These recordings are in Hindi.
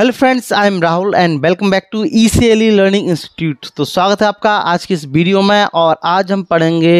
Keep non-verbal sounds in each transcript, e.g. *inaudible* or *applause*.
hello friends I am Rahul and welcome back to e learning institute तो स्वागत है आपका आज की इस वीडियो में और आज हम पढ़ेंगे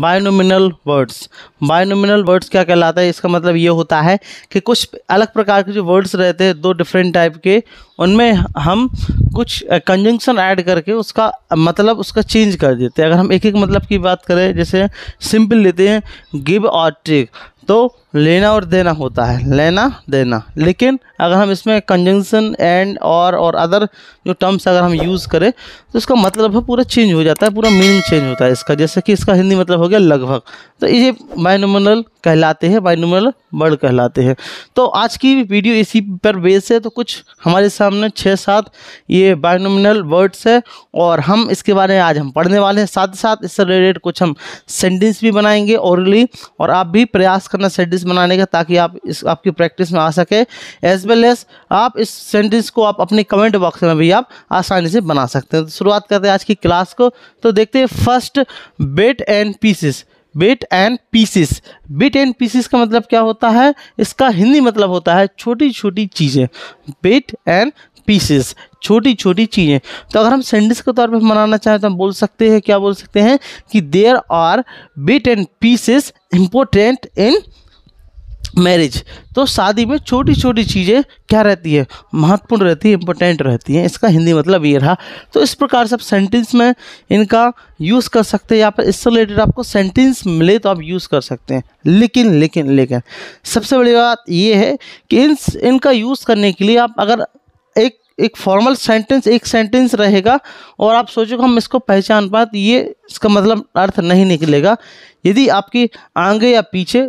बायोनोमिनल वर्ड्स बायोनोमिनल वर्ड्स क्या कहलाता है इसका मतलब ये होता है कि कुछ अलग प्रकार के जो वर्ड्स रहते हैं दो डिफरेंट टाइप के उनमें हम कुछ कंजंक्शन ऐड करके उसका मतलब उसका चेंज कर देते हैं अगर हम एक एक मतलब की बात करें जैसे सिंपल लेते हैं गिव और टेक तो लेना और देना होता है लेना देना लेकिन अगर हम इसमें कंजंक्शन एंड और और अदर जो टर्म्स अगर हम यूज़ करें तो इसका मतलब है पूरा चेंज हो जाता है पूरा मीनिंग चेंज होता है इसका जैसे कि इसका हिंदी मतलब हो गया लगभग तो ये बाइनोमिनल कहलाते हैं बाइनोमिनल वर्ड कहलाते हैं तो आज की वीडियो इसी पर बेस है तो कुछ हमारे सामने छः सात ये बाइनोमिनल वर्ड्स है और हम इसके बारे में आज हम पढ़ने वाले हैं साथ साथ इससे रिलेटेड कुछ हम सेंटेंस भी बनाएंगे औरली और आप भी प्रयास करना सेंटेंस बनाने का ताकि आप इस आपकी प्रैक्टिस में आ सके एज वेल एज आप इस सेंटेंस को आप अपने कमेंट बॉक्स में भी आप आसानी से बना सकते हैं तो शुरुआत करते हैं आज की क्लास को तो देखते हैं first bet and pieces bit and pieces bit and pieces का मतलब क्या होता है इसका हिंदी मतलब होता है छोटी छोटी चीज़ें बिट एंड पीसेस छोटी छोटी चीज़ें तो अगर हम सेंटेंस के तौर पर मनाना चाहें तो हम बोल सकते हैं क्या बोल सकते हैं कि there are bit and pieces important in marriage तो शादी में छोटी छोटी चीज़ें क्या रहती है महत्वपूर्ण रहती है इम्पोर्टेंट रहती हैं इसका हिंदी मतलब ये रहा तो इस प्रकार से आप सेंटेंस में इनका यूज़ कर सकते हैं या फिर इससे रिलेटेड आपको सेंटेंस मिले तो आप यूज़ कर सकते हैं लेकिन लेकिन लेकिन सबसे बड़ी बात ये है कि इन इनका यूज़ करने के लिए आप अगर एक एक फॉर्मल सेंटेंस एक सेंटेंस रहेगा और आप सोचोगे हम इसको पहचान पाए तो ये इसका मतलब अर्थ नहीं निकलेगा यदि आपकी आगे या पीछे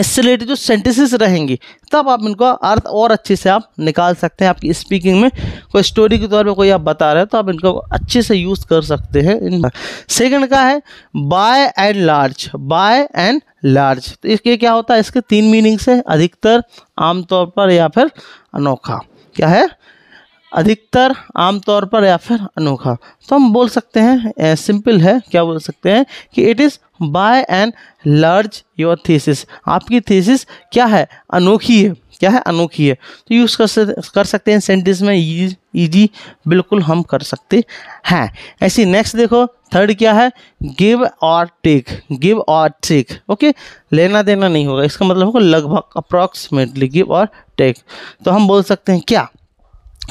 इससे रिलेटेड जो सेंटेंसेस रहेंगे तब आप इनका अर्थ और अच्छे से आप निकाल सकते हैं आपकी स्पीकिंग में कोई स्टोरी के तौर पे कोई आप बता रहे हैं तो आप इनको अच्छे से यूज़ कर सकते हैं इन सेकेंड का है by and large by and large तो इसके क्या होता है इसके तीन मीनिंग्स है अधिकतर आमतौर पर या फिर अनोखा क्या है अधिकतर आमतौर पर या फिर अनोखा तो हम बोल सकते हैं सिंपल है क्या बोल सकते हैं कि it is by and large your thesis आपकी थीसिस क्या है अनोखी है क्या है अनोखी है तो यूज़ कर कर सकते हैं सेंटेंस में इजी बिल्कुल हम कर सकते हैं ऐसी नेक्स्ट देखो थर्ड क्या है गिव और टेक गिव और टेक ओके लेना देना नहीं होगा इसका मतलब होगा लगभग अप्रॉक्सीमेटली गिव और टेक तो हम बोल सकते हैं क्या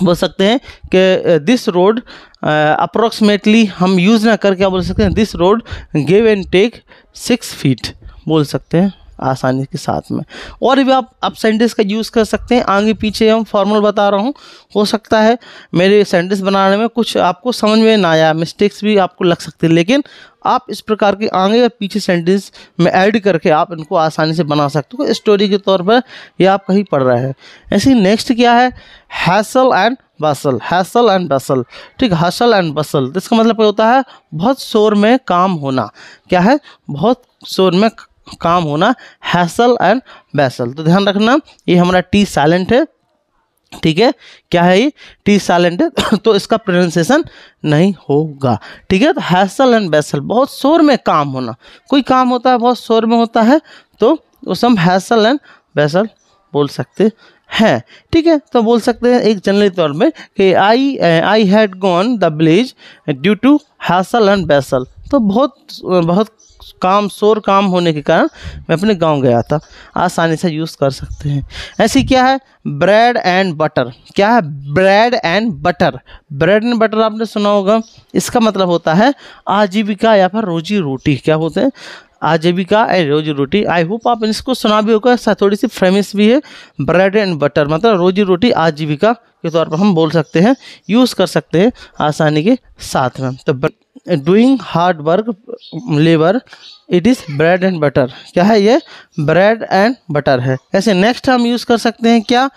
बोल सकते हैं कि दिस रोड अप्रोक्सीमेटली हम यूज़ ना करके बोल सकते हैं this road give and take six feet बोल सकते हैं आसानी के साथ में और भी आप अब सैंडिस का यूज़ कर सकते हैं आगे पीछे हम फॉर्मूल बता रहा हूँ हो सकता है मेरे सैंडिस बनाने में कुछ आपको समझ में ना आया मिस्टेक्स भी आपको लग सकते हैं लेकिन आप इस प्रकार के आगे या पीछे सेंटेंस में ऐड करके आप इनको आसानी से बना सकते हो स्टोरी के तौर पर यह आप कहीं पढ़ रहे हैं ऐसे नेक्स्ट क्या है hassle and bustle hassle and bustle ठीक हसल एंड बसल इसका मतलब क्या होता है बहुत शोर में काम होना क्या है बहुत शोर में काम होना हैसल एंड बैसल तो ध्यान रखना ये हमारा टी साइलेंट है ठीक है क्या है ये टी साइलेंट है *coughs* तो इसका प्रोनाउंसिएशन नहीं होगा ठीक है तो हैसल एंड बैसल बहुत शोर में काम होना कोई काम होता है बहुत शोर में होता है तो उस हम हैसल एंड बैसल बोल सकते हैं ठीक है तो बोल सकते हैं एक जनरली तौर में कि I I had gone the village due to hassle and bustle तो बहुत बहुत काम शोर काम होने के कारण मैं अपने गांव गया था आसानी से यूज़ कर सकते हैं ऐसी क्या है ब्रेड एंड बटर क्या है bread and butter bread and butter आपने सुना होगा इसका मतलब होता है आजीविका या फिर रोजी रोटी क्या होते हैं आजीविका एंड रोजी रोटी आई होप आप इसको सुना भी होगा ऐसा थोड़ी सी फ्रेमिस भी है ब्रेड एंड बटर मतलब रोजी रोटी आजीविका के तौर पर हम बोल सकते हैं यूज़ कर सकते हैं आसानी के साथ में तो doing hard work labour it is bread and butter क्या है ये ब्रेड एंड बटर है ऐसे नेक्स्ट हम यूज़ कर सकते हैं क्या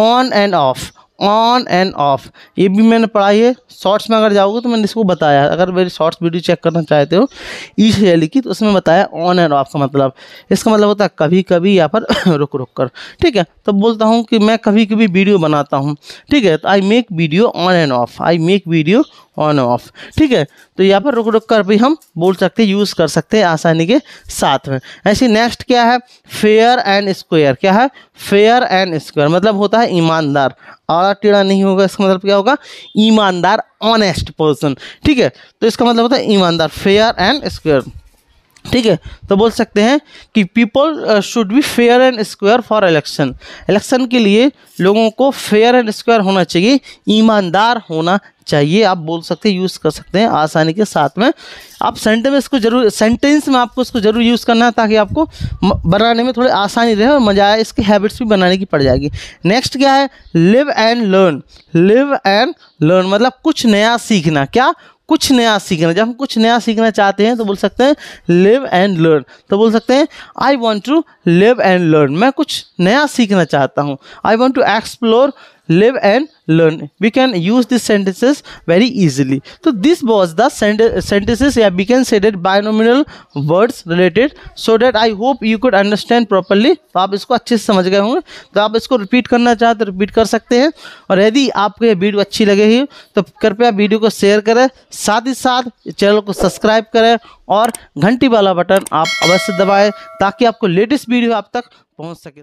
on and off on and off ये भी मैंने पढ़ाई है शॉर्ट्स में अगर जाओगे तो मैंने इसको बताया अगर मेरी शॉर्ट्स वीडियो चेक करना चाहते हो ई से लिखी तो उसमें बताया ऑन एंड ऑफ का मतलब इसका मतलब होता है कभी कभी या फिर *coughs* रुक रुक कर ठीक है तो बोलता हूँ कि मैं कभी कभी वीडियो बनाता हूँ ठीक है तो I make video on and off I make video on off ठीक है तो यहाँ पर रुक रुक कर भी हम बोल सकते हैं यूज़ कर सकते हैं आसानी के साथ में ऐसे नेक्स्ट क्या है फेयर एंड स्क्वेयर क्या है फेयर एंड स्क्वायर मतलब होता है ईमानदार आड़ा टीड़ा नहीं होगा इसका मतलब क्या होगा ईमानदार ऑनेस्ट पर्सन ठीक है तो इसका मतलब होता है ईमानदार फेयर एंड स्क्वायर ठीक है तो बोल सकते हैं कि people should be fair and square for election election के लिए लोगों को फेयर एंड स्क्वायर होना चाहिए ईमानदार होना चाहिए आप बोल सकते हैं यूज़ कर सकते हैं आसानी के साथ में आप सेंटेंस में इसको जरूर सेंटेंस में आपको इसको जरूर यूज़ करना है ताकि आपको बनाने में थोड़ी आसानी रहे और मज़ा आए इसकी हैबिट्स भी बनाने की पड़ जाएगी नेक्स्ट क्या है live and learn live and learn मतलब कुछ नया सीखना क्या कुछ नया सीखना जब हम कुछ नया सीखना चाहते हैं तो बोल सकते हैं लिव एंड लर्न तो बोल सकते हैं I want to live and learn मैं कुछ नया सीखना चाहता हूँ I want to explore live and learn we can use this sentences very easily तो दिस वॉज द सेंटेंसेस या we can said it binomial words related so that I hope you could understand properly तो आप इसको अच्छे से समझ गए होंगे तो आप इसको रिपीट करना चाहें तो रिपीट कर सकते हैं और यदि आपको ये वीडियो अच्छी लगेगी तो कृपया वीडियो को शेयर करें साथ ही साथ चैनल को सब्सक्राइब करें और घंटी वाला बटन आप अवश्य दबाएँ ताकि आपको लेटेस्ट वीडियो आप तक पहुँच सके